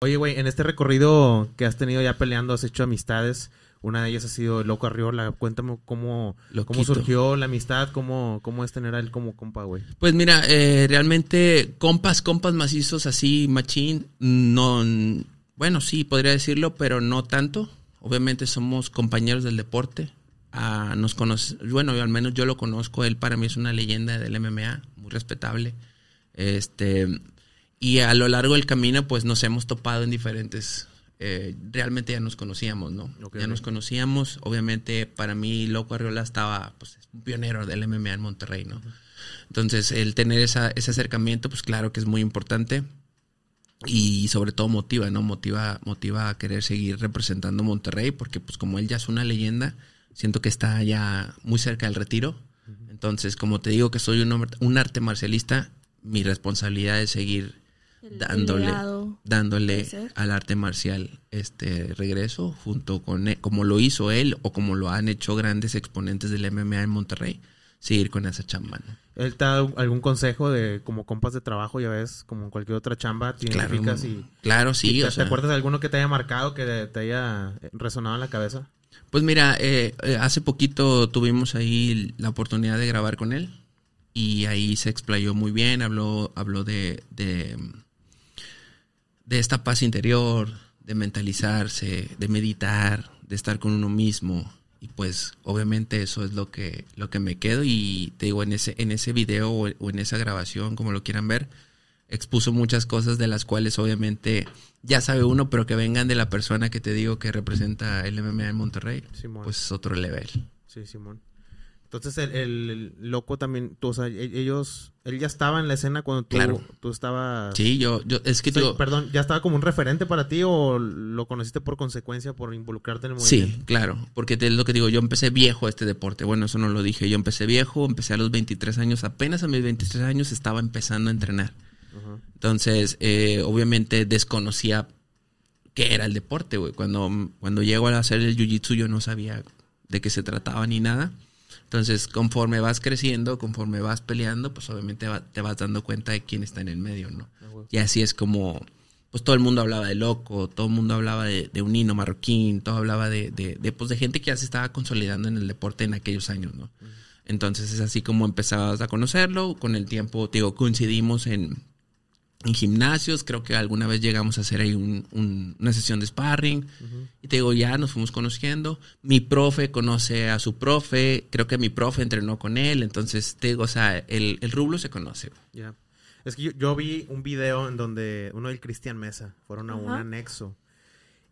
Oye, güey, en este recorrido que has tenido ya peleando, has hecho amistades. Una de ellas ha sido Loco Arriola. Cuéntame cómo, cómo surgió la amistad, cómo, cómo es tener a él como compa, güey. Pues mira, eh, realmente compas, compas macizos así, machín, no, bueno, sí, podría decirlo, pero no tanto. Obviamente somos compañeros del deporte. Ah, nos conoce, bueno, al menos yo lo conozco, él para mí es una leyenda del MMA, muy respetable. Este, y a lo largo del camino, pues nos hemos topado en diferentes. Eh, realmente ya nos conocíamos, ¿no? ya nos conocíamos. Obviamente, para mí, Loco Arriola estaba, pues, un pionero del MMA en Monterrey, ¿no? Entonces, el tener ese acercamiento, pues, claro que es muy importante. Y sobre todo motiva, ¿no? Motiva, motiva a querer seguir representando Monterrey, porque, pues, como él ya es una leyenda, siento que está ya muy cerca del retiro. Entonces, como te digo que soy un, un arte marcialista, mi responsabilidad es seguir dándole, dándole al arte marcial este regreso junto con e, como lo hizo él o como lo han hecho grandes exponentes del MMA en Monterrey seguir con esa chamba. ¿Él te da algún consejo de como compas de trabajo, ya ves, como cualquier otra chamba, tiene claro, y... Claro, sí. te, acuerdas de alguno que te haya marcado, que te haya eh, resonado en la cabeza? Pues mira, eh, eh, hace poquito tuvimos ahí la oportunidad de grabar con él y ahí se explayó muy bien, habló, habló de de esta paz interior, de mentalizarse, de meditar, de estar con uno mismo. Y pues obviamente eso es lo que, lo que me quedo. Y te digo, en ese, en ese video o, en esa grabación, como lo quieran ver, expuso muchas cosas de las cuales obviamente ya sabe uno, pero que vengan de la persona que te digo que representa el MMA en Monterrey, pues es otro level. Sí, Simón. Entonces el, loco también, tú, o sea, e, ellos, él ya estaba en la escena cuando tú, claro. tú estabas... Sí, yo, yo es que tú... Perdón, ¿ya estaba como un referente para ti o lo conociste por consecuencia, por involucrarte en el movimiento? Sí, claro, porque es lo que digo, yo empecé viejo a este deporte, bueno, eso no lo dije, yo empecé viejo, empecé a los 23 años, apenas a mis 23 años estaba empezando a entrenar. Entonces, eh, obviamente desconocía qué era el deporte, güey. Cuando, cuando llego a hacer el jiu-jitsu yo no sabía de qué se trataba ni nada. Entonces, conforme vas creciendo, conforme vas peleando, pues obviamente te vas dando cuenta de quién está en el medio, ¿no? Ah, y así es como, pues todo el mundo hablaba de Loco, todo el mundo hablaba de, un hino marroquín, todo hablaba de, de, pues de gente que ya se estaba consolidando en el deporte en aquellos años, ¿no? Entonces es así como empezabas a conocerlo, con el tiempo, digo, coincidimos en en gimnasios, creo que alguna vez llegamos a hacer ahí una sesión de sparring. Y te digo, ya nos fuimos conociendo. Mi profe conoce a su profe, creo que mi profe entrenó con él, entonces te digo, o sea, el, rublo se conoce. Ya. Es que yo, vi un video en donde uno del Cristian Mesa fueron a un anexo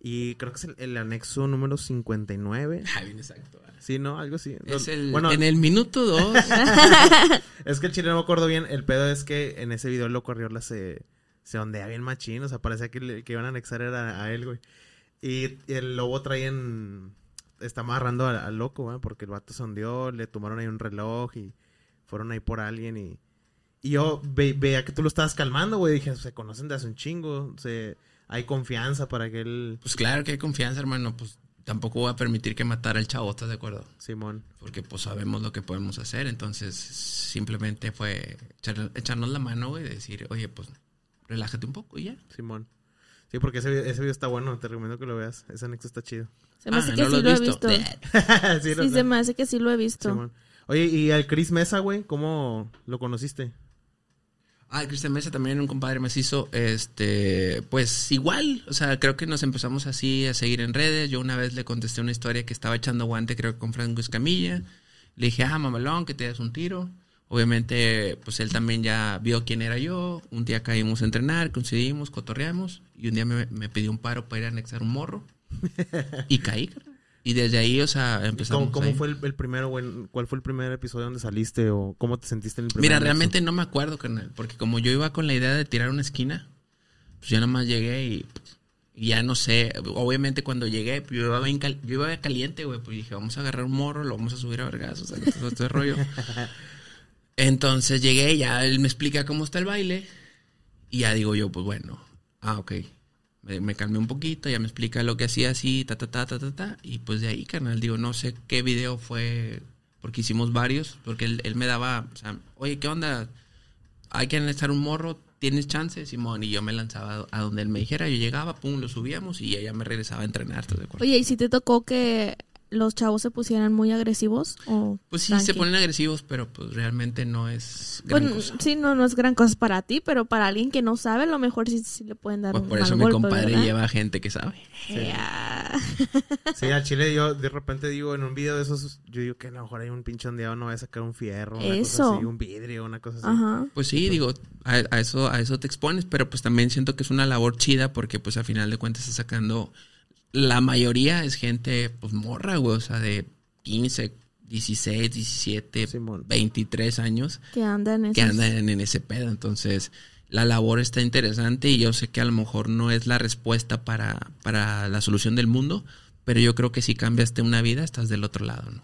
y creo que es el, anexo número 59. Ah, bien exacto. Ah. Sí, ¿no? Algo así. Es el, bueno, en el minuto 2. es que el chile no me acuerdo bien. El pedo es que en ese video el loco Arriola se, se ondea bien machín. O sea, parecía que, que iban a anexar a él, güey. Y, el lobo trae en... Está amarrando al, loco, güey. Porque el vato se le tomaron ahí un reloj y fueron ahí por alguien y... Y yo vea veía que tú lo estabas calmando, güey. Dije, se conocen de hace un chingo. Se, hay confianza para que él. Pues claro que hay confianza, hermano. Pues tampoco voy a permitir que matara al chavo, ¿estás de acuerdo? Simón. Porque pues sabemos lo que podemos hacer. Entonces, simplemente fue echarnos la mano, güey, decir, oye, pues relájate un poco y ya. Simón. Sí, porque ese, ese video está bueno, te recomiendo que lo veas. Ese anexo está chido. Se me ah, hace que sí lo, he visto. sí, se me hace que sí lo he visto. Oye, ¿y al Chris Mesa, güey? ¿Cómo lo conociste? Ah, Cristian Mesa también, un compadre macizo. Este, pues igual, o sea, creo que nos empezamos así a seguir en redes. Yo una vez le contesté una historia que estaba echando guante, creo que con Franco Escamilla. Le dije, ah, mamalón, que te das un tiro. Obviamente, pues él también ya vio quién era yo. Un día caímos a entrenar, coincidimos, cotorreamos. Y un día me, pidió un paro para ir a anexar un morro. y caí, y desde ahí, o sea, empezamos. ¿Cómo, cómo fue el, primero, ¿Cuál fue el primer episodio donde saliste o cómo te sentiste en el primer Mira, realmente no me acuerdo, carnal, porque como yo iba con la idea de tirar una esquina, pues ya más llegué y, pues, ya no sé. Obviamente cuando llegué, pues, yo, iba bien yo iba caliente, güey, pues dije, vamos a agarrar un morro, lo vamos a subir a vergas, o sea, todo este rollo. Entonces llegué, ya él me explica cómo está el baile y ya digo yo, pues bueno, ah, ok eh, me, calmé un poquito, ya me explica lo que hacía así, ta, ta, ta, ta, ta, ta. Y pues de ahí, canal digo, no sé qué video fue, porque hicimos varios, porque él, me daba, o sea, oye, ¿qué onda? Hay que analizar un morro, ¿tienes chance, Simón? Y yo me lanzaba a donde él me dijera, yo llegaba, pum, lo subíamos y ella me regresaba a entrenar, ¿te Oye, ¿y si te tocó que los chavos se pusieran muy agresivos o pues sí se ponen agresivos pero pues realmente no es gran pues, cosa. sí no es gran cosa para ti pero para alguien que no sabe a lo mejor sí, le pueden dar pues por eso mi compadre lleva gente que sabe sí. al chile yo de repente digo en un video de esos yo digo que a lo mejor hay un pinche ondeado no voy a sacar un fierro una un vidrio una cosa así pues sí digo a, eso a eso te expones pero pues también siento que es una labor chida porque pues al final de cuentas está sacando la mayoría es gente, pues morra, güey, o sea, de 15, 16, 17, 23 años. Que andan en, que andan en ese pedo. Entonces, la labor está interesante y yo sé que a lo mejor no es la respuesta para, para la solución del mundo, pero yo creo que si cambiaste una vida, estás del otro lado, ¿no?